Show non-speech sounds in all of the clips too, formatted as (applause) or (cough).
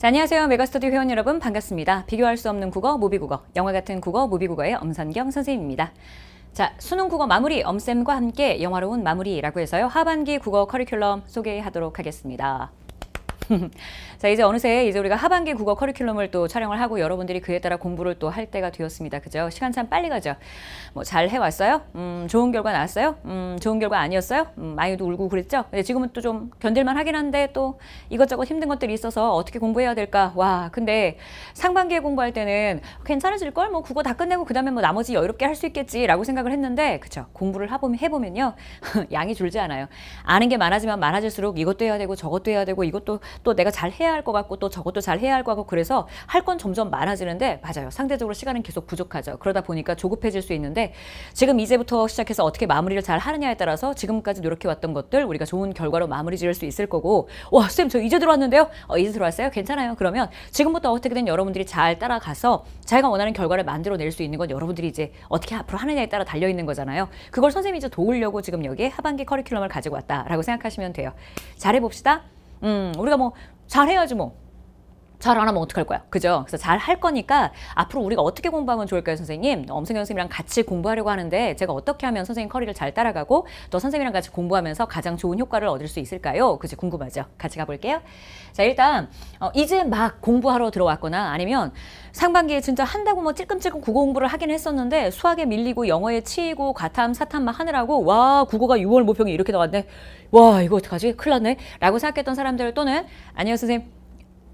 자, 안녕하세요. 메가스터디 회원 여러분 반갑습니다. 비교할 수 없는 국어, 모비국어, 영화 같은 국어, 모비국어의 엄선경 선생님입니다. 자, 수능 국어 마무리 엄쌤과 함께 영화로운 마무리라고 해서요. 하반기 국어 커리큘럼 소개하도록 하겠습니다. (laughs) 자 이제 어느새 이제 우리가 하반기 국어 커리큘럼을 또 촬영을 하고 여러분들이 그에 따라 공부를 또 할 때가 되었습니다. 그죠? 시간 참 빨리 가죠. 뭐 잘 해왔어요? 음, 좋은 결과 나왔어요? 음, 좋은 결과 아니었어요? 음, 많이도 울고 그랬죠? 근데 네, 지금은 또 좀 견딜만 하긴 한데 또 이것저것 힘든 것들이 있어서 어떻게 공부해야 될까? 와 근데 상반기에 공부할 때는 괜찮아질 걸 뭐 국어 다 끝내고 그 다음에 뭐 나머지 여유롭게 할 수 있겠지라고 생각을 했는데 그쵸? 공부를 하보면 해보면요 (laughs) 양이 줄지 않아요. 아는 게 많아지면 많아질수록 이것도 해야 되고 저것도 해야 되고 이것도 또 내가 잘 해야 할 것 같고 또 저것도 잘 해야 할 것 같고 그래서 할 건 점점 많아지는데 맞아요. 상대적으로 시간은 계속 부족하죠. 그러다 보니까 조급해질 수 있는데 지금 이제부터 시작해서 어떻게 마무리를 잘 하느냐에 따라서 지금까지 노력해왔던 것들 우리가 좋은 결과로 마무리 지을 수 있을 거고 와 선생님 저 이제 들어왔는데요. 어, 이제 들어왔어요? 괜찮아요. 그러면 지금부터 어떻게든 여러분들이 잘 따라가서 자기가 원하는 결과를 만들어낼 수 있는 건 여러분들이 이제 어떻게 앞으로 하느냐에 따라 달려있는 거잖아요. 그걸 선생님이 이제 도우려고 지금 여기에 하반기 커리큘럼을 가지고 왔다라고 생각하시면 돼요. 잘해봅시다. 음, 우리가 뭐 잘해야지 뭐 잘안 하면 어떡할 거야. 그죠? 그래서 잘 할 거니까 앞으로 우리가 어떻게 공부하면 좋을까요, 선생님? 엄승현 선생님이랑 같이 공부하려고 하는데 제가 어떻게 하면 선생님 커리를 잘 따라가고 또 선생님이랑 같이 공부하면서 가장 좋은 효과를 얻을 수 있을까요? 그지 궁금하죠? 같이 가볼게요. 자, 일단 어, 이제 막 공부하러 들어왔거나 아니면 상반기에 진짜 한다고 뭐 찔끔찔끔 국어 공부를 하긴 했었는데 수학에 밀리고 영어에 치이고 과탐, 사탐 막 하느라고 와, 국어가 6월 모평이 이렇게 나왔네. 와, 이거 어떡하지? 큰일 났네. 라고 생각했던 사람들 또는 아니요, 선생님.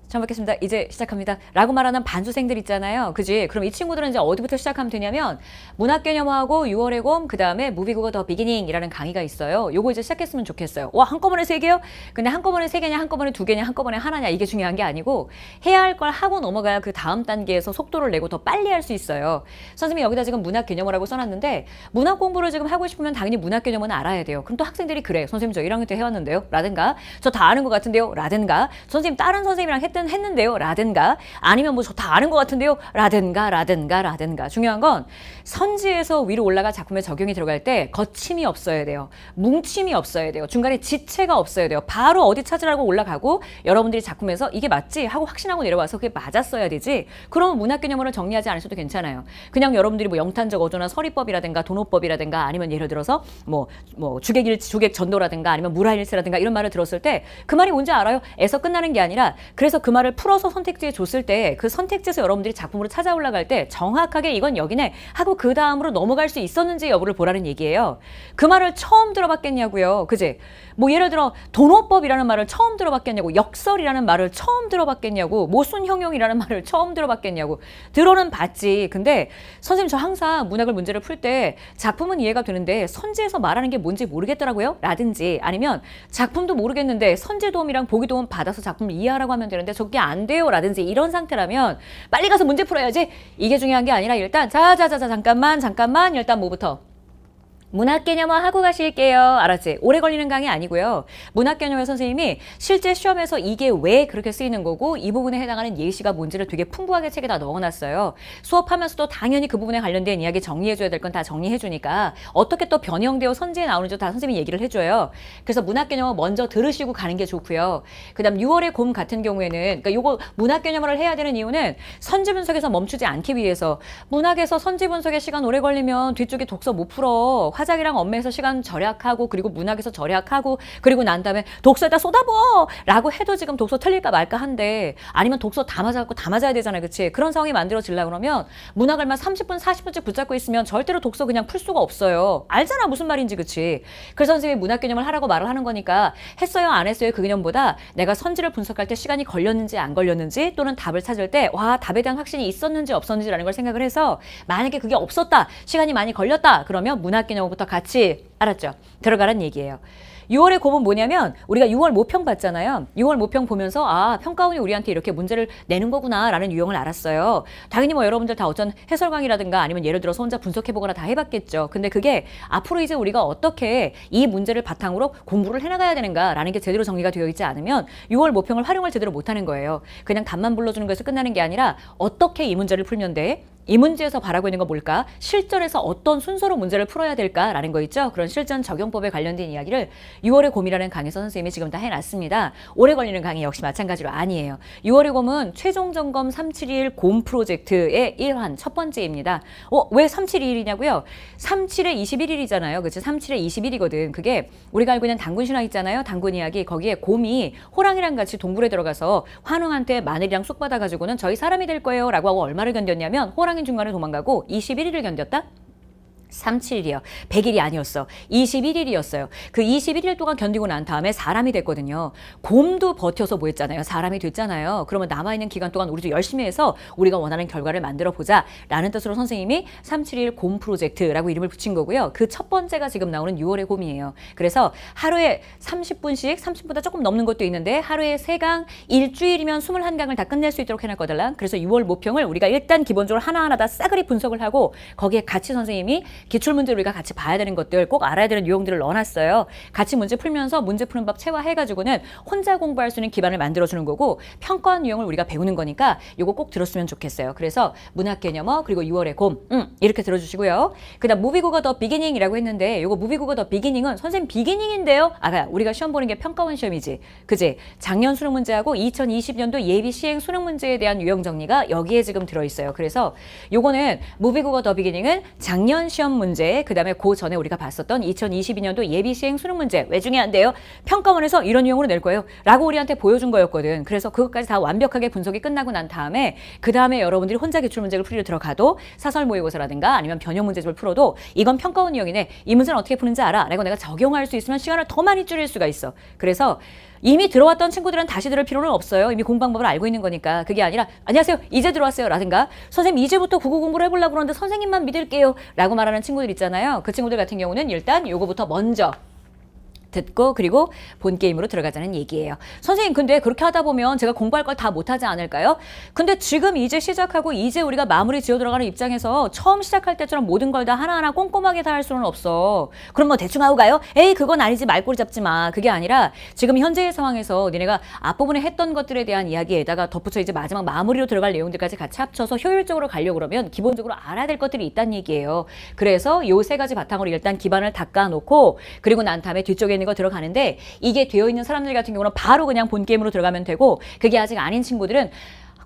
잘뵙겠습니다 이제 시작합니다. 라고 말하는 반수생들 있잖아요. 그지? 그럼 이 친구들은 이제 어디부터 시작하면 되냐면 문학개념하고 6월의 곰, 그 다음에 무비국어 더 비기닝이라는 강의가 있어요. 요거 이제 시작했으면 좋겠어요. 와 한꺼번에 세 개요? 근데 한꺼번에 세 개냐 한꺼번에 두 개냐 한꺼번에 하나냐 이게 중요한 게 아니고 해야 할 걸 하고 넘어가야 그 다음 단계에서 속도를 내고 더 빨리 할 수 있어요. 선생님이 여기다 지금 문학개념어라고 써놨는데 문학 공부를 지금 하고 싶으면 당연히 문학개념은 알아야 돼요. 그럼 또 학생들이 그래. 선생님 저 1학년 때 해왔는데요. 라든가 저 다 아는 것 같은데요. 라든가 선생님 다른 선생님이랑 했던 어든 했는데요. 라든가 아니면 뭐 저 다 아는 것 같은데요. 라든가 라든가 라든가 중요한 건 선지에서 위로 올라가 작품에 적용이 들어갈 때 거침이 없어야 돼요. 뭉침이 없어야 돼요. 중간에 지체가 없어야 돼요. 바로 어디 찾으라고 올라가고 여러분들이 작품에서 이게 맞지 하고 확신하고 내려와서 그게 맞았어야 되지. 그러면 문학 개념으로 정리하지 않으셔도 괜찮아요. 그냥 여러분들이 뭐 영탄적 어조나 서리법이라든가 도노법이라든가 아니면 예를 들어서 뭐, 뭐 주객일치, 주객전도라든가 아니면 무라일세라든가 이런 말을 들었을 때 그 말이 뭔지 알아요? 에서 끝나는 게 아니라 그래서 그 말을 풀어서 선택지에 줬을 때 그 선택지에서 여러분들이 작품으로 찾아 올라갈 때 정확하게 이건 여기네 하고 그 다음으로 넘어갈 수 있었는지 여부를 보라는 얘기예요. 그 말을 처음 들어봤겠냐고요. 그지? 뭐 예를 들어 도노법이라는 말을 처음 들어봤겠냐고 역설이라는 말을 처음 들어봤겠냐고 모순형용이라는 (laughs) 말을 처음 들어봤겠냐고 들어는 봤지. 근데 선생님 저 항상 문학을 문제를 풀 때 작품은 이해가 되는데 선지에서 말하는 게 뭔지 모르겠더라고요. 라든지 아니면 작품도 모르겠는데 선지 도움이랑 보기 도움 받아서 작품을 이해하라고 하면 되는데 적게 안 돼요 라든지 이런 상태라면 빨리 가서 문제 풀어야지 이게 중요한 게 아니라 일단 자자자자 잠깐만 잠깐만 일단 뭐부터 문학 개념화 하고 가실게요. 알았지? 오래 걸리는 강의 아니고요. 문학 개념의 선생님이 실제 시험에서 이게 왜 그렇게 쓰이는 거고 이 부분에 해당하는 예시가 뭔지를 되게 풍부하게 책에 다 넣어놨어요. 수업하면서도 당연히 그 부분에 관련된 이야기 정리해줘야 될 건 다 정리해주니까 어떻게 또 변형되어 선지에 나오는지 다 선생님이 얘기를 해줘요. 그래서 문학 개념화 먼저 들으시고 가는 게 좋고요. 그 다음 6월의 곰 같은 경우에는 그러니까 요거 문학 개념화를 해야 되는 이유는 선지 분석에서 멈추지 않기 위해서 문학에서 선지 분석의 시간 오래 걸리면 뒤쪽에 독서 못 풀어. 화작이랑 엄매에서 시간 절약하고 그리고 문학에서 절약하고 그리고 난 다음에 독서에다 쏟아부어 라고 해도 지금 독서 틀릴까 말까 한데 아니면 독서 다 맞아갖고 다 맞아야 되잖아요 그치 그런 상황이 만들어질라 그러면 문학을 만 30분 40분씩 붙잡고 있으면 절대로 독서 그냥 풀 수가 없어요 알잖아 무슨 말인지 그치 그래서 선생님이 문학 개념을 하라고 말을 하는 거니까 했어요 안 했어요 그 개념보다 내가 선지를 분석할 때 시간이 걸렸는지 안 걸렸는지 또는 답을 찾을 때 와 답에 대한 확신이 있었는지 없었는지라는 걸 생각을 해서 만약에 그게 없었다 시간이 많이 걸렸다 그러면 문학 개념보 전부터 같이 알았죠? 들어가란 얘기예요. 6월의 곰은 뭐냐면 우리가 6월 모평 봤잖아요. 6월 모평 보면서 아 평가원이 우리한테 이렇게 문제를 내는 거구나라는 유형을 알았어요. 당연히 뭐 여러분들 다 어쩐 해설 강의라든가 아니면 예를 들어서 혼자 분석해보거나 다 해봤겠죠. 근데 그게 앞으로 이제 우리가 어떻게 이 문제를 바탕으로 공부를 해나가야 되는가라는 게 제대로 정리가 되어 있지 않으면 6월 모평을 활용을 제대로 못하는 거예요. 그냥 답만 불러주는 것에서 끝나는 게 아니라 어떻게 이 문제를 풀면 돼? 이 문제에서 바라고 있는 건 뭘까? 실전에서 어떤 순서로 문제를 풀어야 될까라는 거 있죠. 그런 실전 적용법에 관련된 이야기를 6월의 곰이라는 강의에서 선생님이 지금 다 해놨습니다. 오래 걸리는 강의 역시 마찬가지로 아니에요. 6월의 곰은 최종 점검 371곰 프로젝트의 1환 첫 번째입니다. 어, 왜3 7일이냐고요 37에 21일이잖아요. 그렇죠 37에 21이거든. 그게 우리가 알고 있는 당군 신화 있잖아요. 당군 이야기. 거기에 곰이 호랑이랑 같이 동굴에 들어가서 환웅한테 마늘이랑 쏙 받아가지고는 저희 사람이 될 거예요. 라고 하고 얼마를 견뎠냐면 호랑 상인 중간에 도망가고 21일을 견뎠다? 3 7일이요 100일이 아니었어. 21일이었어요. 그 21일 동안 견디고 난 다음에 사람이 됐거든요. 곰도 버텨서 뭐 했잖아요. 사람이 됐잖아요. 그러면 남아있는 기간 동안 우리도 열심히 해서 우리가 원하는 결과를 만들어 보자 라는 뜻으로 선생님이 3 7일곰 프로젝트라고 이름을 붙인 거고요. 그 첫 번째가 지금 나오는 6월의 곰이에요. 그래서 하루에 30분씩 30분보다 조금 넘는 것도 있는데 하루에 3강 일주일이면 21강을 다 끝낼 수 있도록 해놨 거달랑. 그래서 6월 모평을 우리가 일단 기본적으로 하나하나 다 싸그리 분석을 하고 거기에 같이 선생님이 기출문제 우리가 같이 봐야 되는 것들 꼭 알아야 되는 유형들을 넣어놨어요. 같이 문제 풀면서 문제 푸는 법 체화해가지고는 혼자 공부할 수 있는 기반을 만들어주는 거고 평가원 유형을 우리가 배우는 거니까 요거 꼭 들었으면 좋겠어요. 그래서 문학 개념어 그리고 6월의 곰 음, 이렇게 들어주시고요. 그 다음 무비고가더 비기닝이라고 했는데 요거 무비고가더 비기닝은 선생님 비기닝인데요. 아까 그러니까 우리가 시험 보는 게 평가원 시험이지. 그지? 작년 수능 문제하고 2020년도 예비 시행 수능 문제에 대한 유형 정리가 여기에 지금 들어있어요. 그래서 요거는 무비고가더 비기닝은 작년 시험 시험 문제, 그다음에 그 전에 우리가 봤었던 2022년도 예비 시행 수능 문제 왜중요한데요 평가원에서 이런 유형으로 낼 거예요. 라고 우리한테 보여준 거였거든. 그래서 그것까지 다 완벽하게 분석이 끝나고 난 다음에 그다음에 여러분들이 혼자 기출 문제를 풀려 들어가도 사설 모의고사라든가 아니면 변형 문제집을 풀어도 이건 평가원 유형이네. 이 문제는 어떻게 푸는지 알아. 라고 내가 적용할 수 있으면 시간을 더 많이 줄일 수가 있어. 그래서 이미 들어왔던 친구들은 다시 들을 필요는 없어요. 이미 공 방법을 알고 있는 거니까. 그게 아니라 안녕하세요. 이제 들어왔어요. 라든가 선생님 이제부터 국어 공부를 해보려고 그러는데 선생님만 믿을게요. 라고 말하는 친구들 있잖아요. 그 친구들 같은 경우는 일단 요거부터 먼저 듣고 그리고 본 게임으로 들어가자는 얘기예요. 선생님 근데 그렇게 하다 보면 제가 공부할 걸 다 못하지 않을까요? 근데 지금 이제 시작하고 이제 우리가 마무리 지어 들어가는 입장에서 처음 시작할 때처럼 모든 걸 다 하나하나 꼼꼼하게 다 할 수는 없어. 그럼 뭐 대충 하고 가요? 에이 그건 아니지 말꼬리 잡지 마. 그게 아니라 지금 현재의 상황에서 니네가 앞부분에 했던 것들에 대한 이야기에다가 덧붙여 이제 마지막 마무리로 들어갈 내용들까지 같이 합쳐서 효율적으로 가려고 그러면 기본적으로 알아야 될 것들이 있다는 얘기예요. 그래서 요 세 가지 바탕으로 일단 기반을 닦아놓고 그리고 난 다음에 뒤쪽에 있는 범위가 들어가는데 이게 되어 있는 사람들 같은 경우는 바로 그냥 본 게임으로 들어가면 되고 그게 아직 아닌 친구들은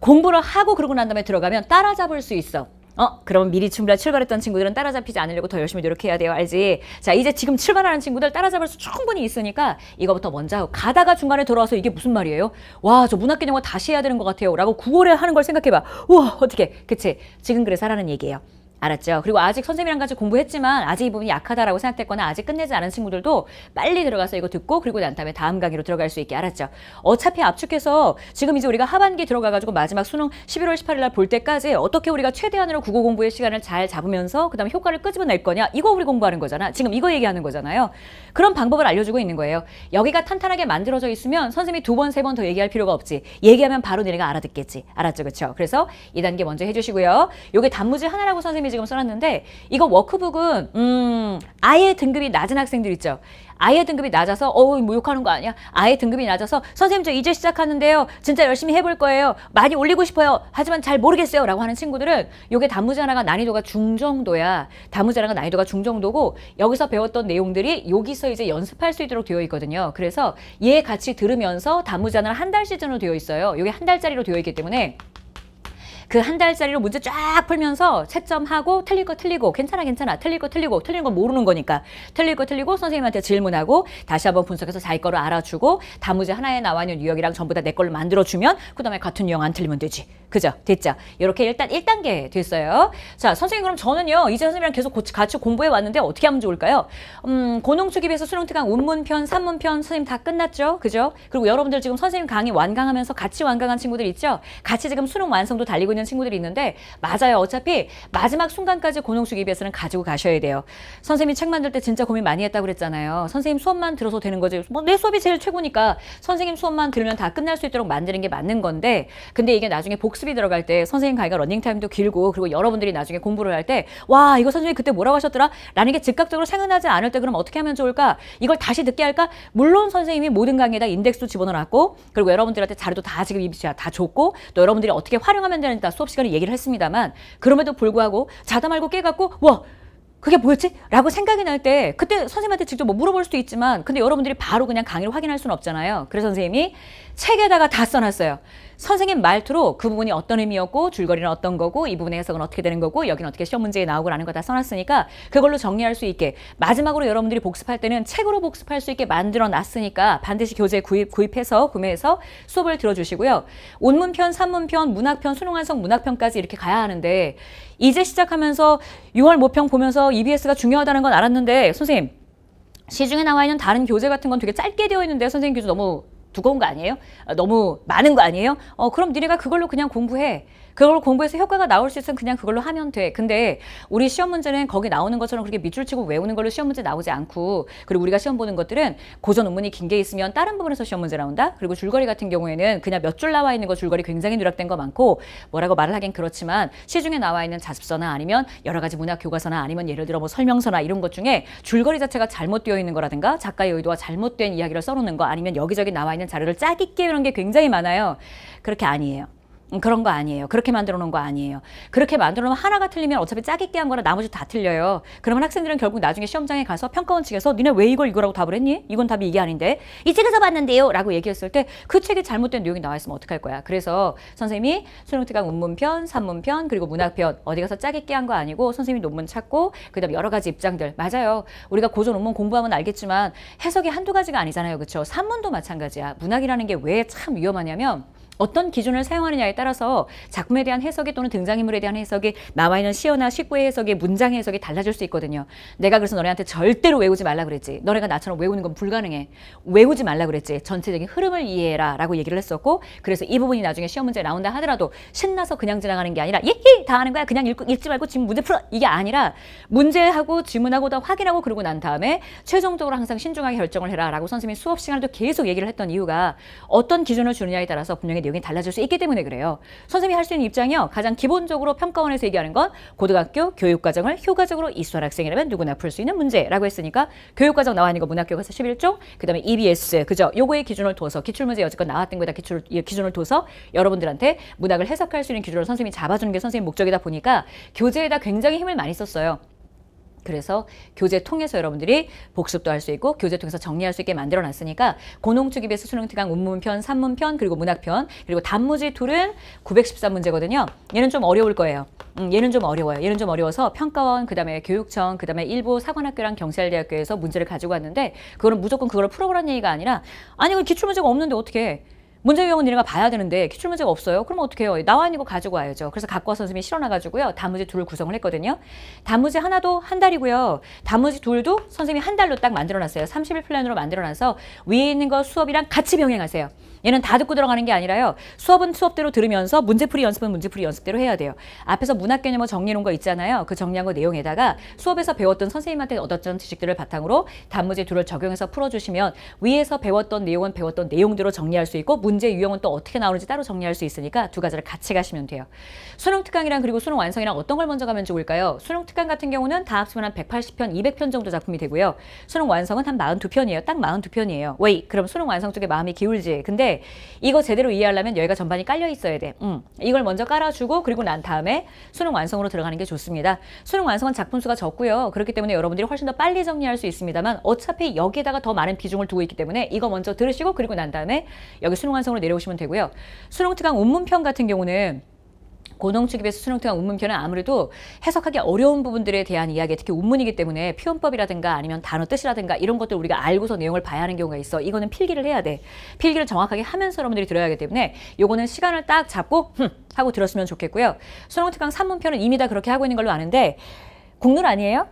공부를 하고 그러고 난 다음에 들어가면 따라잡을 수 있어. 어, 그럼 미리 충분히 출발했던 친구들은 따라잡히지 않으려고 더 열심히 노력해야 돼요. 알지? 자, 이제 지금 출발하는 친구들 따라잡을 수 충분히 있으니까 이거부터 먼저 하고 가다가 중간에 돌아와서 이게 무슨 말이에요? 와, 저 문학개념과 다시 해야 되는 것 같아요. 라고 9월에 하는 걸 생각해봐. 우와, 어떻게. 그치? 지금 그래서 하라는 얘기예요. 알았죠? 그리고 아직 선생님이랑 같이 공부했지만 아직 이 부분이 약하다라고 생각했거나 아직 끝내지 않은 친구들도 빨리 들어가서 이거 듣고 그리고 난 다음에 다음 강의로 들어갈 수 있게 알았죠? 어차피 압축해서 지금 이제 우리가 하반기 들어가가지고 마지막 수능 11월 18일 날 볼 때까지 어떻게 우리가 최대한으로 국어 공부의 시간을 잘 잡으면서 그 다음에 효과를 끄집어낼 거냐 이거 우리 공부하는 거잖아. 지금 이거 얘기하는 거잖아요. 그런 방법을 알려주고 있는 거예요. 여기가 탄탄하게 만들어져 있으면 선생님이 두 번, 세 번 더 얘기할 필요가 없지. 얘기하면 바로 내네가 알아듣겠지. 알았죠? 그렇죠? 그래서 이단계 먼저 해주시고요. 요게 단무지 하나라고 선생님이 열심히 지금 써놨는데 이거 워크북은 음 아예 등급이 낮은 학생들 있죠. 아예 등급이 낮아서 어우 뭐 욕하는 거 아니야? 아예 등급이 낮아서 선생님 저 이제 시작하는데요. 진짜 열심히 해볼 거예요. 많이 올리고 싶어요. 하지만 잘 모르겠어요. 라고 하는 친구들은 요게 단무지 하나가 난이도가 중정도야. 단무지 하나가 난이도가 중정도고 여기서 배웠던 내용들이 여기서 이제 연습할 수 있도록 되어 있거든요. 그래서 얘 같이 들으면서 단무지 하나를 한달 시즌으로 되어 있어요. 요게 한 달짜리로 되어 있기 때문에 그한달짜리로 문제 쫙 풀면서 채점하고 틀릴 거 틀리고 괜찮아 괜찮아 틀릴 거 틀리고 틀린 건 모르는 거니까 틀릴 거 틀리고 선생님한테 질문하고 다시 한번 분석해서 자기 거를 알아주고 다문제 하나에 나와 있는 유형이랑 전부 다 내 걸로 만들어주면 그 다음에 같은 유형 안 틀리면 되지. 그죠? 됐죠? 이렇게 일단 1단계 됐어요. 자, 선생님 그럼 저는요. 이제 선생님이랑 계속 같이 공부해 왔는데 어떻게 하면 좋을까요? 음, 고농축입에서 수능특강 운문편, 산문편 선생님 다 끝났죠? 그죠? 그리고 여러분들 지금 선생님 강의 완강하면서 같이 완강한 친구들 있죠? 같이 지금 수능 완성도 달리고 있는 친구들이 있는데 맞아요. 어차피 마지막 순간까지 고농축입에서는 가지고 가셔야 돼요. 선생님이 책 만들 때 진짜 고민 많이 했다고 그랬잖아요. 선생님 수업만 들어서 되는 거지. 뭐 내 수업이 제일 최고니까 선생님 수업만 들으면 다 끝날 수 있도록 만드는 게 맞는 건데 근데 이게 나중에 복습 학습이 들어갈 때 선생님 강의가 러닝타임도 길고 그리고 여러분들이 나중에 공부를 할 때 와 이거 선생님 그때 뭐라고 하셨더라 라는 게 즉각적으로 생각나지 않을 때 그럼 어떻게 하면 좋을까 이걸 다시 듣게 할까 물론 선생님이 모든 강의에다 인덱스도 집어넣어놨고 그리고 여러분들한테 자료도 다 지금 입시야 다 줬고 또 여러분들이 어떻게 활용하면 되는지 다 수업 시간에 얘기를 했습니다만 그럼에도 불구하고 자다 말고 깨갖고 와 그게 뭐였지? 라고 생각이 날 때 그때 선생님한테 직접 뭐 물어볼 수도 있지만 근데 여러분들이 바로 그냥 강의를 확인할 수는 없잖아요. 그래서 선생님이 책에다가 다 써놨어요. 선생님 말투로 그 부분이 어떤 의미였고 줄거리는 어떤 거고 이 부분의 해석은 어떻게 되는 거고 여기는 어떻게 시험 문제에 나오고라는 거 다 써놨으니까 그걸로 정리할 수 있게 마지막으로 여러분들이 복습할 때는 책으로 복습할 수 있게 만들어 놨으니까 반드시 교재 구입, 구입해서 구매해서 수업을 들어주시고요. 온문편, 산문편, 문학편, 수능완성 문학편까지 이렇게 가야 하는데 이제 시작하면서 6월 모평 보면서 EBS가 중요하다는 건 알았는데 선생님 시중에 나와 있는 다른 교재 같은 건 되게 짧게 되어 있는데 선생님 교재 너무 두꺼운 거 아니에요? 어, 너무 많은 거 아니에요? 어, 그럼 니네가 그걸로 그냥 공부해. 그걸 공부해서 효과가 나올 수 있으면 그냥 그걸로 하면 돼. 근데 우리 시험 문제는 거기 나오는 것처럼 그렇게 밑줄 치고 외우는 걸로 시험 문제 나오지 않고 그리고 우리가 시험 보는 것들은 고전 논문이 긴 게 있으면 다른 부분에서 시험 문제 나온다. 그리고 줄거리 같은 경우에는 그냥 몇 줄 나와 있는 거 줄거리 굉장히 누락된 거 많고 뭐라고 말을 하긴 그렇지만 시중에 나와 있는 자습서나 아니면 여러 가지 문학 교과서나 아니면 예를 들어 뭐 설명서나 이런 것 중에 줄거리 자체가 잘못되어 있는 거라든가 작가의 의도와 잘못된 이야기를 써놓는 거 아니면 여기저기 나와 있는 자료를 짜깁게 이런 게 굉장히 많아요. 그렇게 아니에요. 음, 그런 거 아니에요. 그렇게 만들어 놓은 거 아니에요. 그렇게 만들어 놓으면 하나가 틀리면 어차피 짜깁기 한 거나 나머지 다 틀려요. 그러면 학생들은 결국 나중에 시험장에 가서 평가원 측에서 니네 왜 이걸 이거라고 답을 했니? 이건 답이 이게 아닌데 이 책에서 봤는데요 라고 얘기했을 때 그 책에 잘못된 내용이 나와 있으면 어떡할 거야. 그래서 선생님이 수능특강 운문편, 산문편 그리고 문학편 어디 가서 짜깁기 한거 아니고 선생님이 논문 찾고 그 다음 여러 가지 입장들 맞아요. 우리가 고전 논문 공부하면 알겠지만 해석이 한두 가지가 아니잖아요. 그렇죠? 산문도 마찬가지야. 문학이라는 게 왜 참 위험하냐면 어떤 기준을 사용하느냐에 따라서 작품에 대한 해석이 또는 등장인물에 대한 해석이 나와 있는 시어나 식구의 해석이 문장 해석이 달라질 수 있거든요. 내가 그래서 너네한테 절대로 외우지 말라 그랬지. 너네가 나처럼 외우는 건 불가능해. 외우지 말라 그랬지. 전체적인 흐름을 이해해라 라고 얘기를 했었고 그래서 이 부분이 나중에 시험 문제에 나온다 하더라도 신나서 그냥 지나가는 게 아니라 예히 다 하는 거야. 그냥 읽, 지 말고 지금 문제 풀어. 이게 아니라 문제하고 질문하고 다 확인하고 그러고 난 다음에 최종적으로 항상 신중하게 결정을 해라 라고 선생님이 수업 시간에도 계속 얘기를 했던 이유가 어떤 기준을 주느냐에 따라서 분명히 내용이 달라질 수 있기 때문에 그래요. 선생님이 할 수 있는 입장이요. 가장 기본적으로 평가원에서 얘기하는 건 고등학교 교육과정을 효과적으로 이수한 학생이라면 누구나 풀 수 있는 문제라고 했으니까 교육과정 나와 있는 거 문학교 가서 11종, 그다음에 EBS 그죠? 요거의 기준을 둬서 기출문제 여지껏 나왔던 거에다 기출 예, 기준을 둬서 여러분들한테 문학을 해석할 수 있는 기준을 선생님이 잡아주는 게 선생님 목적이다 보니까 교재에다 굉장히 힘을 많이 썼어요. 그래서 교재 통해서 여러분들이 복습도 할 수 있고 교재 통해서 정리할 수 있게 만들어 놨으니까 고농축입에서 수능 특강 운문편, 산문편, 그리고 문학편, 그리고 단무지 둘은 913문제거든요. 얘는 좀 어려울 거예요. 음, 얘는 좀 어려워요. 얘는 좀 어려워서 평가원, 그다음에 교육청, 그다음에 일부 사관학교랑 경찰대학교에서 문제를 가지고 왔는데 그거는 무조건 그걸 풀어보라는 얘기가 아니라 아니 그 기출 문제가 없는데 어떻게 해? 문제 경우는 니네가 봐야 되는데 기출 문제가 없어요. 그럼 어떡 해요? 나와 있는 거 가지고 와야죠. 그래서 갖고 와서 선생님이 실어놔가지고요. 단무지 둘을 구성을 했거든요. 단무지 하나도 한 달이고요. 단무지 둘도 선생님이 한 달로 딱 만들어놨어요. 30일 플랜으로 만들어놔서 위에 있는 거 수업이랑 같이 병행하세요. 얘는 다 듣고 들어가는 게 아니라요. 수업은 수업대로 들으면서 문제풀이 연습은 문제풀이 연습대로 해야 돼요. 앞에서 문학 개념을 뭐 정리해놓은 거 있잖아요. 그 정리한 거 내용에다가 수업에서 배웠던 선생님한테 얻었던 지식들을 바탕으로 단무지 둘을 적용해서 풀어주시면 위에서 배웠던 내용은 배웠던 내용대로 정리할 수 있고 문제 유형은 또 어떻게 나오는지 따로 정리할 수 있으니까 두 가지를 같이 가시면 돼요. 수능 특강이랑 그리고 수능 완성이랑 어떤 걸 먼저 가면 좋을까요? 수능 특강 같은 경우는 다 합치면 한 180편, 200편 정도 작품이 되고요. 수능 완성은 한 42편이에요. 딱 42편이에요. 왜? 그럼 수능 완성 쪽에 마음이 기울지. 근데 이거 제대로 이해하려면 여기가 전반이 깔려 있어야 돼. 음, 이걸 먼저 깔아주고 그리고 난 다음에 수능 완성으로 들어가는 게 좋습니다. 수능 완성은 작품 수가 적고요. 그렇기 때문에 여러분들이 훨씬 더 빨리 정리할 수 있습니다만 어차피 여기에다가 더 많은 비중을 두고 있기 때문에 이거 먼저 들으시고 그리고 난 다음에 여기 수능 완성으로 내려오시면 되고요. 수능 특강 운문편 같은 경우는 고농축입에서 수능통한 운문편은 아무래도 해석하기 어려운 부분들에 대한 이야기, 특히 운문이기 때문에 표현법이라든가 아니면 단어 뜻이라든가 이런 것들 우리가 알고서 내용을 봐야 하는 경우가 있어. 이거는 필기를 해야 돼. 필기를 정확하게 하면서 여러분들이 들어야 하기 때문에 요거는 시간을 딱 잡고 흠 하고 들었으면 좋겠고요. 수능특강 3문편은 이미 다 그렇게 하고 있는 걸로 아는데 국룰 아니에요?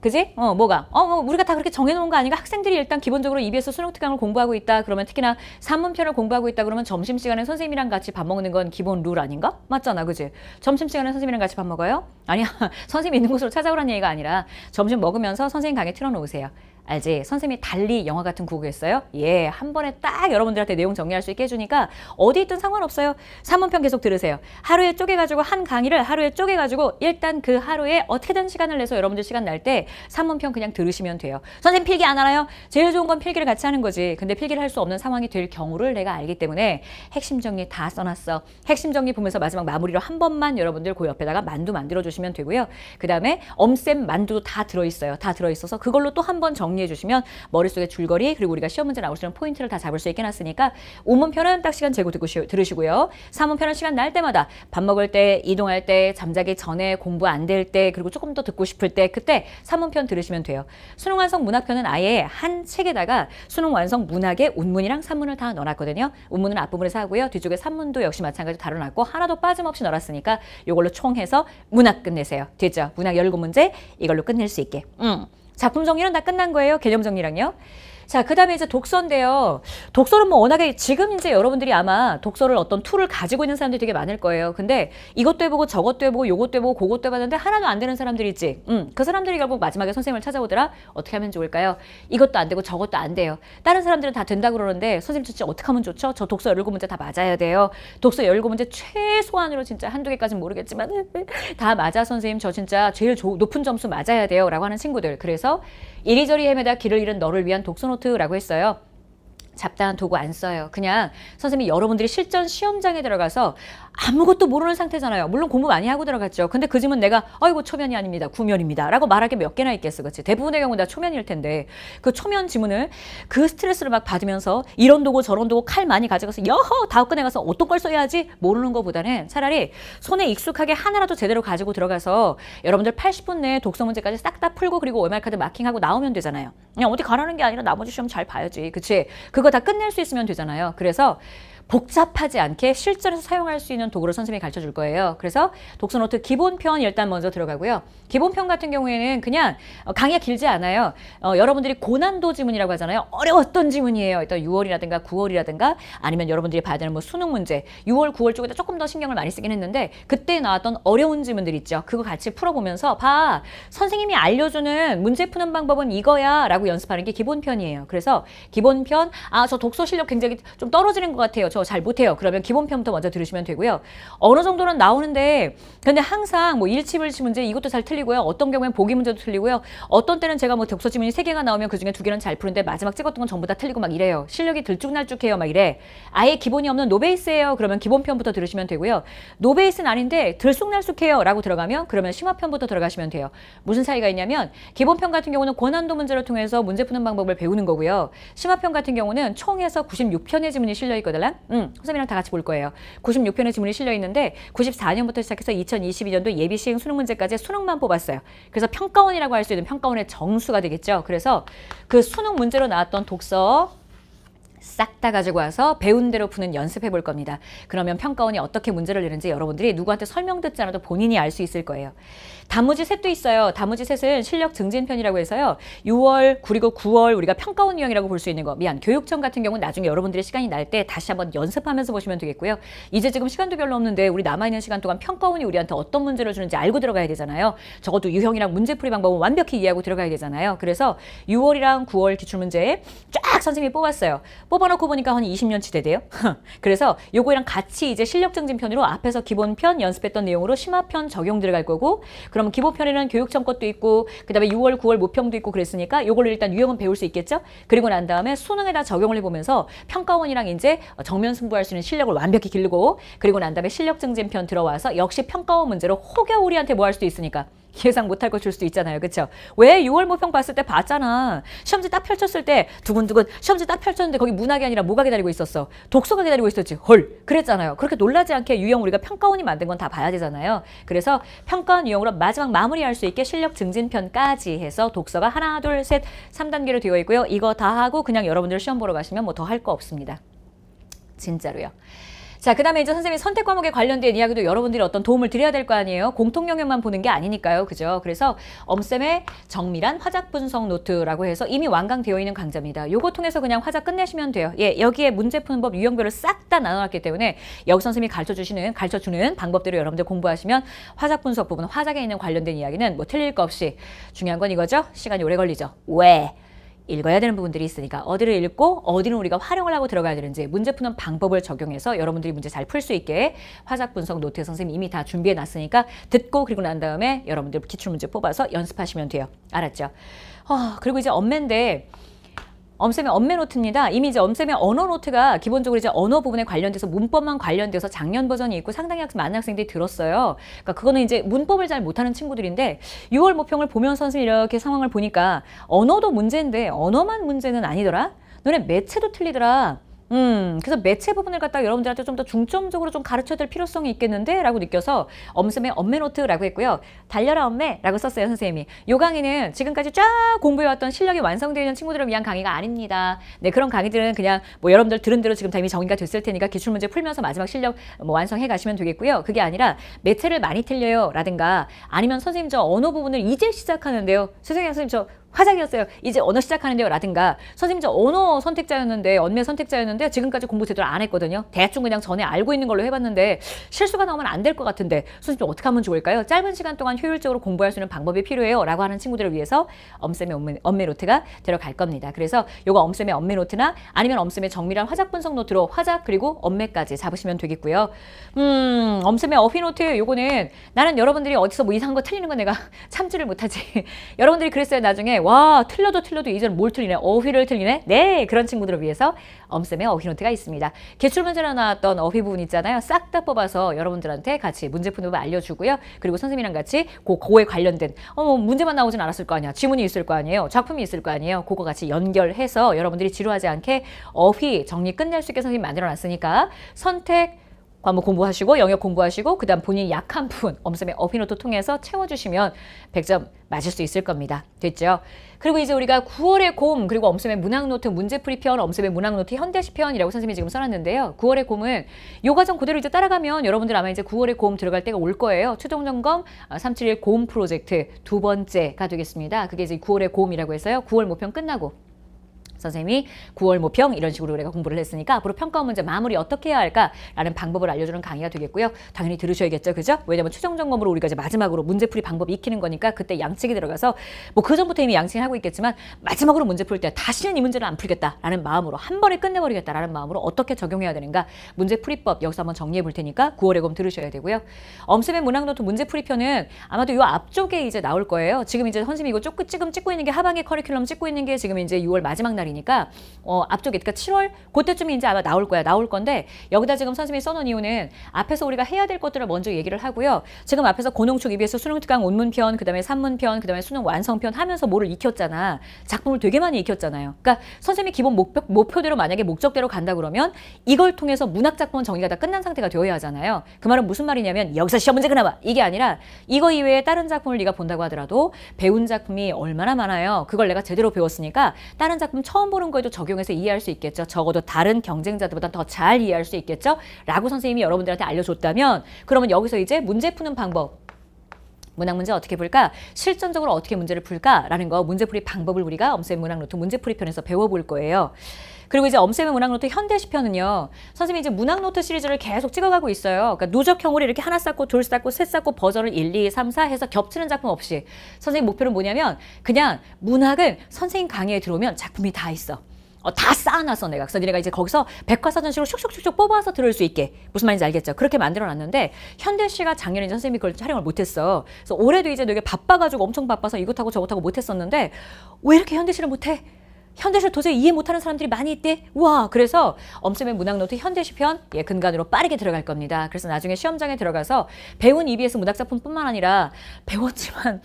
그지? 어, 뭐가? 어, 뭐 우리가 다 그렇게 정해놓은 거 아닌가? 학생들이 일단 기본적으로 EBS 수능 특강을 공부하고 있다. 그러면 특히나 산문편을 공부하고 있다. 그러면 점심시간에 선생님이랑 같이 밥 먹는 건 기본 룰 아닌가? 맞잖아, 그지? 점심시간에 선생님이랑 같이 밥 먹어요? 아니야, (laughs) 선생님 있는 곳으로 찾아오라는 얘기가 아니라 점심 먹으면서 선생님 강의 틀어놓으세요. 알지? 선생님이 달리 영화 같은 구구했어요? 예, 한 번에 딱 여러분들한테 내용 정리할 수 있게 해주니까 어디 있든 상관없어요. 3문편 계속 들으세요. 하루에 쪼개가지고 한 강의를 하루에 쪼개가지고 일단 그 하루에 어떻게든 시간을 내서 여러분들 시간 날 때 3문편 그냥 들으시면 돼요. 선생님 필기 안 알아요? 제일 좋은 건 필기를 같이 하는 거지. 근데 필기를 할 수 없는 상황이 될 경우를 내가 알기 때문에 핵심 정리 다 써놨어. 핵심 정리 보면서 마지막 마무리로 한 번만 여러분들 그 옆에다가 만두 만들어주시면 되고요. 그 다음에 엄쌤 만두도 다 들어있어요. 다 들어있어서 그걸로 또 한 번 정리 정리해 주시면 머릿속에 줄거리 그리고 우리가 시험 문제 나올 수 있는 포인트를 다 잡을 수 있게 놨으니까 오문 편은 딱 시간 재고 듣고 들으시고요. 사문 편은 시간 날 때마다 밥 먹을 때, 이동할 때, 잠자기 전에 공부 안 될 때, 그리고 조금 더 듣고 싶을 때 그때 사문 편 들으시면 돼요. 수능 완성 문학 편은 아예 한 책에다가 수능 완성 문학의 운문이랑 산문을 다 넣어놨거든요. 운문은 앞부분에서 하고요. 뒤쪽에 산문도 역시 마찬가지로 다뤄놨고 하나도 빠짐없이 넣었으니까 이걸로 총해서 문학 끝내세요. 됐죠? 문학 열일 문제 이걸로 끝낼 수 있게. 음. 작품 정리는 다 끝난 거예요? 개념 정리랑요? 자, 그 다음에 이제 독서인데요. 독서는 뭐 워낙에 지금 이제 여러분들이 아마 독서를 어떤 툴을 가지고 있는 사람들이 되게 많을 거예요. 근데 이것도 해보고 저것도 해보고 요것도 해보고 그것도 해봤는데 하나도 안 되는 사람들이 있지. 음, 그 사람들이 결국 마지막에 선생님을 찾아오더라. 어떻게 하면 좋을까요? 이것도 안 되고 저것도 안 돼요. 다른 사람들은 다 된다 고 그러는데 선생님 진짜 어떻게 하면 좋죠? 저 독서 열고 문제 다 맞아야 돼요. 독서 열고 문제 최소한으로 진짜 한두 개까지는 모르겠지만 (laughs) 다 맞아 선생님 저 진짜 제일 높은 점수 맞아야 돼요. 라고 하는 친구들. 그래서 이리저리 헤매다 길을 잃은 너를 위한 독서노 노트라고 했어요. 잡다한 도구 안 써요. 그냥 선생님이 여러분들이 실전 시험장에 들어가서 아무것도 모르는 상태잖아요. 물론 공부 많이 하고 들어갔죠. 근데 그 질문 내가 어이고 초면이 아닙니다. 구면입니다. 라고 말하게 몇 개나 있겠어. 그치? 대부분의 경우 다 초면일 텐데 그 초면 지문을 그 스트레스를 막 받으면서 이런 도구 저런 도구 칼 많이 가져가서 여허 다음 꺼에 가서 어떤 걸 써야지 모르는 것보다는 차라리 손에 익숙하게 하나라도 제대로 가지고 들어가서 여러분들 80분 내에 독서 문제까지 싹 다 풀고 그리고 월말카드 마킹하고 나오면 되잖아요. 그냥 어디 가라는 게 아니라 나머지 시험 잘 봐야지. 그치? 그거 다 끝낼 수 있으면 되잖아요. 그래서 복잡하지 않게 실전에서 사용할 수 있는 도구를 선생님이 가르쳐 줄 거예요. 그래서 독서노트 기본편 일단 먼저 들어가고요. 기본편 같은 경우에는 그냥 어, 강의가 길지 않아요. 어, 여러분들이 고난도 지문이라고 하잖아요. 어려웠던 지문이에요. 일단 6월이라든가 9월이라든가 아니면 여러분들이 봐야 되는 뭐 수능 문제 6월, 9월 쪽에 조금 더 신경을 많이 쓰긴 했는데 그때 나왔던 어려운 지문들 있죠. 그거 같이 풀어보면서 봐. 선생님이 알려주는 문제 푸는 방법은 이거야 라고 연습하는 게 기본편이에요. 그래서 기본편 아 저 독서 실력 굉장히 좀 떨어지는 것 같아요. 대해서 잘 못해요. 그러면 기본편부터 먼저 들으시면 되고요. 어느 정도는 나오는데 근데 항상 뭐 일치불치 문제 이것도 잘 틀리고요. 어떤 경우엔 보기 문제도 틀리고요. 어떤 때는 제가 뭐 독서 지문이 세개가 나오면 그중에 두개는잘 푸는데 마지막 찍었던 건 전부 다 틀리고 막 이래요. 실력이 들쭉날쭉해요. 막 이래. 아예 기본이 없는 노베이스예요. 그러면 기본편부터 들으시면 되고요. 노베이스는 아닌데 들쑥날쑥해요. 라고 들어가면 그러면 심화편부터 들어가시면 돼요. 무슨 차이가 있냐면 기본편 같은 경우는 권한도 문제를 통해서 문제 푸는 방법을 배우는 거고요. 심화편 같은 경우는 총에서 96편의 지문이 실려 있거든. 음, 선생님이랑 다 같이 볼 거예요. 96편의 지문이 실려 있는데 94년부터 시작해서 2022년도 예비 시행 수능 문제까지 수능만 뽑았어요. 그래서 평가원이라고 할 수 있는 평가원의 정수가 되겠죠. 그래서 그 수능 문제로 나왔던 독서 싹다 가지고 와서 배운 대로 푸는 연습해 볼 겁니다. 그러면 평가원이 어떻게 문제를 내는지 여러분들이 누구한테 설명 듣지 않아도 본인이 알 수 있을 거예요. 단무지 셋도 있어요. 단무지 셋은 실력 증진편이라고 해서요. 6월 그리고 9월 우리가 평가원 유형이라고 볼 수 있는 거 미안 교육청 같은 경우는 나중에 여러분들의 시간이 날 때 다시 한번 연습하면서 보시면 되겠고요. 이제 지금 시간도 별로 없는데 우리 남아있는 시간 동안 평가원이 우리한테 어떤 문제를 주는지 알고 들어가야 되잖아요. 적어도 유형이랑 문제풀이 방법은 완벽히 이해하고 들어가야 되잖아요. 그래서 6월이랑 9월 기출문제 에쫙 선생님이 뽑았어요. 뽑아놓고 보니까 한 20년치 되대요. (laughs) 그래서 요거랑 같이 이제 실력 증진 편으로 앞에서 기본편 연습했던 내용으로 심화편 적용 들어갈 거고 그럼 기본편에는 교육청 것도 있고 그다음에 6월, 9월 모평도 있고 그랬으니까 요걸로 일단 유형은 배울 수 있겠죠. 그리고 난 다음에 수능에다 적용을 해보면서 평가원이랑 이제 정면 승부할 수 있는 실력을 완벽히 기르고 그리고 난 다음에 실력 증진편 들어와서 역시 평가원 문제로 혹여 우리한테 뭐 할 수도 있으니까 (laughs) 예상 못할 것줄 수도 있잖아요. 그렇죠? 왜 6월 모평 봤을 때 봤잖아. 시험지 딱 펼쳤을 때 두근두근 시험지 딱 펼쳤는데 거기 문학이 아니라 뭐가 기다리고 있었어? 독서가 기다리고 있었지. 헐 그랬잖아요. 그렇게 놀라지 않게 유형 우리가 평가원이 만든 건 다 봐야 되잖아요. 그래서 평가원 유형으로 마지막 마무리할 수 있게 실력 증진편까지 해서 독서가 하나 둘셋 3단계로 되어 있고요. 이거 다 하고 그냥 여러분들 시험 보러 가시면 뭐 더 할 거 없습니다. 진짜로요. 자, 그 다음에 이제 선생님이 선택 과목에 관련된 이야기도 여러분들이 어떤 도움을 드려야 될 거 아니에요. 공통 영역만 보는 게 아니니까요. 그죠? 그래서 엄쌤의 정밀한 화작 분석 노트라고 해서 이미 완강되어 있는 강좌입니다. 요거 통해서 그냥 화작 끝내시면 돼요. 예, 여기에 문제 푸는 법 유형별을 싹 다 나눠놨기 때문에 여기 선생님이 가르쳐 주시는, 가르쳐 주는 방법대로 여러분들 공부하시면 화작 분석 부분, 화작에 있는 관련된 이야기는 뭐 틀릴 거 없이 중요한 건 이거죠? 시간이 오래 걸리죠. 왜? 읽어야 되는 부분들이 있으니까 어디를 읽고 어디는 우리가 활용을 하고 들어가야 되는지 문제 푸는 방법을 적용해서 여러분들이 문제 잘 풀 수 있게 화작 분석 노트 선생님이 이미 다 준비해 놨으니까 듣고 그리고 난 다음에 여러분들 기출문제 뽑아서 연습하시면 돼요. 알았죠? 어, 그리고 이제 엄매인데 엄쌤의 엄매노트입니다. 이미 이제 엄쌤의 언어노트가 기본적으로 이제 언어 부분에 관련돼서 문법만 관련돼서 작년 버전이 있고 상당히 학생, 많은 학생들이 들었어요. 그러니까 그거는 이제 문법을 잘 못하는 친구들인데 6월 모평을 보면 선생님 이렇게 상황을 보니까 언어도 문제인데 언어만 문제는 아니더라. 너네 매체도 틀리더라. 음, 그래서 매체 부분을 갖다 가 여러분들한테 좀 더 중점적으로 좀 가르쳐야 될 필요성이 있겠는데? 라고 느껴서 엄쌤의 엄매노트라고 했고요. 달려라 엄매라고 썼어요, 선생님이. 요 강의는 지금까지 쫙 공부해왔던 실력이 완성되어 있는 친구들을 위한 강의가 아닙니다. 네, 그런 강의들은 그냥 뭐 여러분들 들은 대로 지금 다 이미 정의가 됐을 테니까 기출문제 풀면서 마지막 실력 뭐 완성해 가시면 되겠고요. 그게 아니라 매체를 많이 틀려요. 라든가 아니면 선생님 저 언어 부분을 이제 시작하는데요. 선생님, 선생님 저 화장이었어요. 이제 언어 시작하는데요. 라든가 선생님 저 언어 선택자였는데 언매 선택자였는데 지금까지 공부 제대로 안 했거든요. 대충 그냥 전에 알고 있는 걸로 해봤는데 실수가 나오면 안 될 것 같은데 선생님 어떻게 하면 좋을까요? 짧은 시간 동안 효율적으로 공부할 수 있는 방법이 필요해요. 라고 하는 친구들을 위해서 엄쌤의 음, 언매 노트가 들어갈 겁니다. 그래서 요거 엄쌤의 언매 노트나 아니면 엄쌤의 정밀한 화작 분석 노트로 화작 그리고 언매까지 잡으시면 되겠고요. 음 엄쌤의 어휘 노트 요거는 나는 여러분들이 어디서 뭐 이상한 거 틀리는 거 내가 (laughs) 참지를 못하지. (laughs) 여러분들이 그랬어요. 나중에 와 틀려도 틀려도 이제는 뭘 틀리네 어휘를 틀리네 네 그런 친구들을 위해서 엄쌤의 어휘 노트가 있습니다. 기출 문제로 나왔던 어휘 부분 있잖아요. 싹 다 뽑아서 여러분들한테 같이 문제 푸는 법 알려주고요. 그리고 선생님이랑 같이 고, 그 고에 관련된 어 문제만 나오진 않았을 거 아니야. 지문이 있을 거 아니에요. 작품이 있을 거 아니에요. 그거 같이 연결해서 여러분들이 지루하지 않게 어휘 정리 끝낼 수 있게 선생님 만들어놨으니까 선택 과목 공부하시고 영역 공부하시고 그다음 본인 약한 분 (laughs) 엄쌤의 어피노트 통해서 채워주시면 100점 맞을 수 있을 겁니다. 됐죠? 그리고 이제 우리가 9월의 곰 그리고 엄쌤의 문학노트 문제풀이 편 엄쌤의 문학노트 현대시 편이라고 선생님이 지금 써놨는데요. 9월의 곰은 요 과정 그대로 이제 따라가면 여러분들 아마 이제 9월의 곰 들어갈 때가 올 거예요. 최종점검 371곰 아, 프로젝트 두 번째가 되겠습니다. 그게 이제 9월의 곰이라고 해서요. 9월 모평 끝나고 선생님이 9월 모평 이런 식으로 우리가 공부를 했으니까 앞으로 평가 문제 마무리 어떻게 해야 할까라는 방법을 알려주는 강의가 되겠고요. 당연히 들으셔야겠죠. 그죠? 왜냐하면 추정 점검으로 우리가 이제 마지막으로 문제풀이 방법 익히는 거니까 그때 양측이 들어가서 뭐그 전부터 이미 양측을 하고 있겠지만 마지막으로 문제 풀 때 다시는 이 문제를 안 풀겠다라는 마음으로 한 번에 끝내버리겠다라는 마음으로 어떻게 적용해야 되는가 문제풀이법 여기서 한번 정리해 볼 테니까 9월에 검 들으셔야 되고요. 엄쌤의 문학노트 문제풀이 편은 아마도 요 앞쪽에 이제 나올 거예요. 지금 이제 선생님이 이거 조금 찍고 있는 게하방의 커리큘럼 찍고 있는 게 지금 이제 6월 마지막 날 말이니까 어, 앞쪽에 그러니까 7월 그때쯤이 제 아마 나올 거야. 나올 건데 여기다 지금 선생님이 써놓은 이유는 앞에서 우리가 해야 될 것들을 먼저 얘기를 하고요. 지금 앞에서 고농축 EBS 수능 특강 온문편 그다음에 산문편 그다음에 수능 완성편 하면서 뭐를 익혔잖아. 작품을 되게 많이 익혔잖아요. 그러니까 선생님이 기본 목표, 목표대로 만약에 목적대로 간다 그러면 이걸 통해서 문학 작품 정의가다 끝난 상태가 되어야 하잖아요. 그 말은 무슨 말이냐면 여기서 시험 문제 그나마 이게 아니라 이거 이외에 다른 작품을 네가 본다고 하더라도 배운 작품이 얼마나 많아요. 그걸 내가 제대로 배웠으니까 다른 작품 처음 처음 보는 거에도 적용해서 이해할 수 있겠죠. 적어도 다른 경쟁자들보다 더 잘 이해할 수 있겠죠. 라고 선생님이 여러분들한테 알려줬다면 그러면 여기서 이제 문제 푸는 방법 문학 문제 어떻게 풀까? 실전적으로 어떻게 문제를 풀까라는 거 문제풀이 방법을 우리가 엄쌤 문학 노트 문제풀이 편에서 배워볼 거예요. 그리고 이제 엄쌤의 문학노트 현대시편은요. 선생님이 이제 문학노트 시리즈를 계속 찍어가고 있어요. 그러니까 누적형으로 이렇게 하나 쌓고 둘 쌓고 셋 쌓고 버전을 1, 2, 3, 4 해서 겹치는 작품 없이 선생님 목표는 뭐냐면 그냥 문학은 선생님 강의에 들어오면 작품이 다 있어. 어, 다쌓아놔서 내가 그래서 니네가 이제 거기서 백화사전식으로 슉슉슉슉 뽑아서 들을 수 있게 무슨 말인지 알겠죠 그렇게 만들어놨는데 현대씨가 작년에 이제 선생님이 그걸 촬영을 못했어 그래서 올해도 이제 되게 바빠가지고 엄청 바빠서 이것하고 저것하고 못했었는데 왜 이렇게 현대씨를 못해 현대시 도저히 이해 못하는 사람들이 많이 있대. 와 그래서 엄쌤의 문학노트 현대시편 예, 근간으로 빠르게 들어갈 겁니다. 그래서 나중에 시험장에 들어가서 배운 EBS 문학작품뿐만 아니라 배웠지만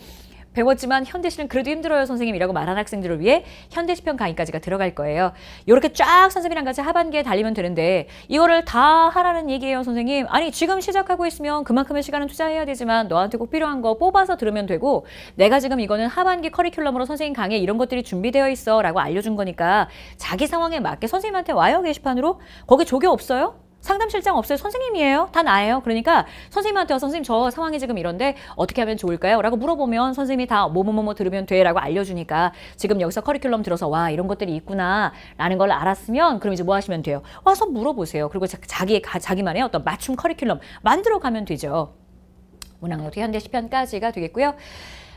배웠지만 현대시는 그래도 힘들어요 선생님이라고 말하는 학생들을 위해 현대시편 강의까지가 들어갈 거예요. 이렇게 쫙 선생님이랑 같이 하반기에 달리면 되는데 이거를 다 하라는 얘기예요 선생님. 아니 지금 시작하고 있으면 그만큼의 시간은 투자해야 되지만 너한테 꼭 필요한 거 뽑아서 들으면 되고 내가 지금 이거는 하반기 커리큘럼으로 선생님 강의 이런 것들이 준비되어 있어 라고 알려준 거니까 자기 상황에 맞게 선생님한테 와요 게시판으로 거기 조교 없어요? 상담실장 없어요. 선생님이에요. 다 나예요. 그러니까 선생님한테 와 선생님 저 상황이 지금 이런데 어떻게 하면 좋을까요? 라고 물어보면 선생님이 다 뭐뭐뭐뭐 들으면 돼 라고 알려주니까 지금 여기서 커리큘럼 들어서 와 이런 것들이 있구나 라는 걸 알았으면 그럼 이제 뭐 하시면 돼요? 와서 물어보세요. 그리고 자기, 의 가, 자기만의 어떤 맞춤 커리큘럼 만들어 가면 되죠. 문학노트 현대시편까지가 되겠고요.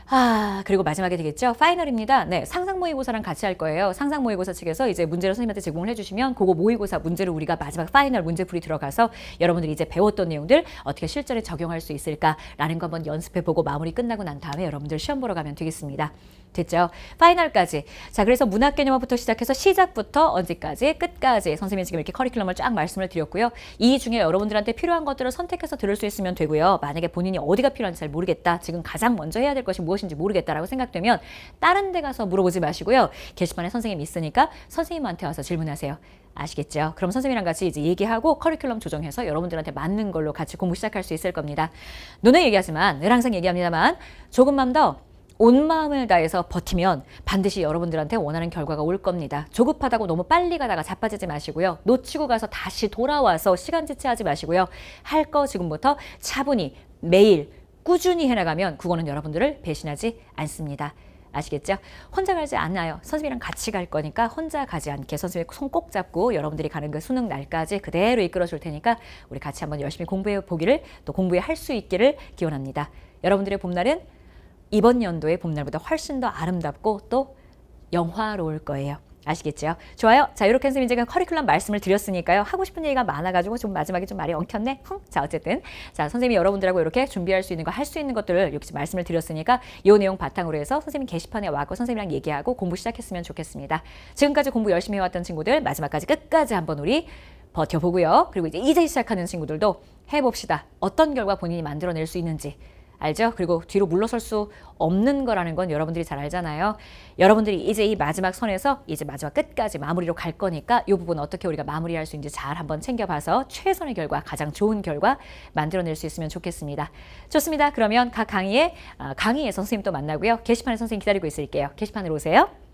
아 그리고 마지막에 되겠죠 파이널입니다 네 상상 모의고사랑 같이 할 거예요 상상 모의고사 측에서 이제 문제를 선생님한테 제공을 해주시면 그거 모의고사 문제를 우리가 마지막 파이널 문제풀이 들어가서 여러분들이 이제 배웠던 내용들 어떻게 실전에 적용할 수 있을까라는 거 한번 연습해보고 마무리 끝나고 난 다음에 여러분들 시험 보러 가면 되겠습니다 됐죠. 파이널까지. 자, 그래서 문학 개념부터 시작해서 시작부터 언제까지 끝까지 선생님이 지금 이렇게 커리큘럼을 쫙 말씀을 드렸고요. 이 중에 여러분들한테 필요한 것들을 선택해서 들을 수 있으면 되고요. 만약에 본인이 어디가 필요한지 잘 모르겠다. 지금 가장 먼저 해야 될 것이 무엇인지 모르겠다라고 생각되면 다른 데 가서 물어보지 마시고요. 게시판에 선생님 있으니까 선생님한테 와서 질문하세요. 아시겠죠? 그럼 선생님이랑 같이 이제 얘기하고 커리큘럼 조정해서 여러분들한테 맞는 걸로 같이 공부 시작할 수 있을 겁니다. 눈에 얘기하지만 늘 항상 얘기합니다만 조금만 더온 마음을 다해서 버티면 반드시 여러분들한테 원하는 결과가 올 겁니다. 조급하다고 너무 빨리 가다가 자빠지지 마시고요. 놓치고 가서 다시 돌아와서 시간 지체하지 마시고요. 할 거 지금부터 차분히 매일 꾸준히 해나가면 그거는 여러분들을 배신하지 않습니다. 아시겠죠? 혼자 가지 않아요. 선생님이랑 같이 갈 거니까 혼자 가지 않게 선생님 손 꼭 잡고 여러분들이 가는 그 수능 날까지 그대로 이끌어 줄 테니까 우리 같이 한번 열심히 공부해 보기를 또 공부해 할수 있기를 기원합니다. 여러분들의 봄날은 이번 연도의 봄날보다 훨씬 더 아름답고 또 영화로울 거예요. 아시겠죠? 좋아요. 자, 이렇게 해서 이제 커리큘럼 말씀을 드렸으니까요. 하고 싶은 얘기가 많아가지고 좀 마지막에 좀 말이 엉켰네. 흥. 자, 어쨌든. 자, 선생님이 여러분들하고 이렇게 준비할 수 있는 거, 할 수 있는 것들을 역시 말씀을 드렸으니까 이 내용 바탕으로 해서 선생님 게시판에 와서 선생님이랑 얘기하고 공부 시작했으면 좋겠습니다. 지금까지 공부 열심히 해왔던 친구들 마지막까지 끝까지 한번 우리 버텨보고요. 그리고 이제 이제 시작하는 친구들도 해봅시다. 어떤 결과 본인이 만들어낼 수 있는지. 알죠? 그리고 뒤로 물러설 수 없는 거라는 건 여러분들이 잘 알잖아요. 여러분들이 이제 이 마지막 선에서 이제 마지막 끝까지 마무리로 갈 거니까 이 부분 어떻게 우리가 마무리할 수 있는지 잘 한번 챙겨봐서 최선의 결과, 가장 좋은 결과 만들어낼 수 있으면 좋겠습니다. 좋습니다. 그러면 각 강의에 어, 강의에 선생님 또 만나고요. 게시판에 선생님 기다리고 있을게요. 게시판으로 오세요.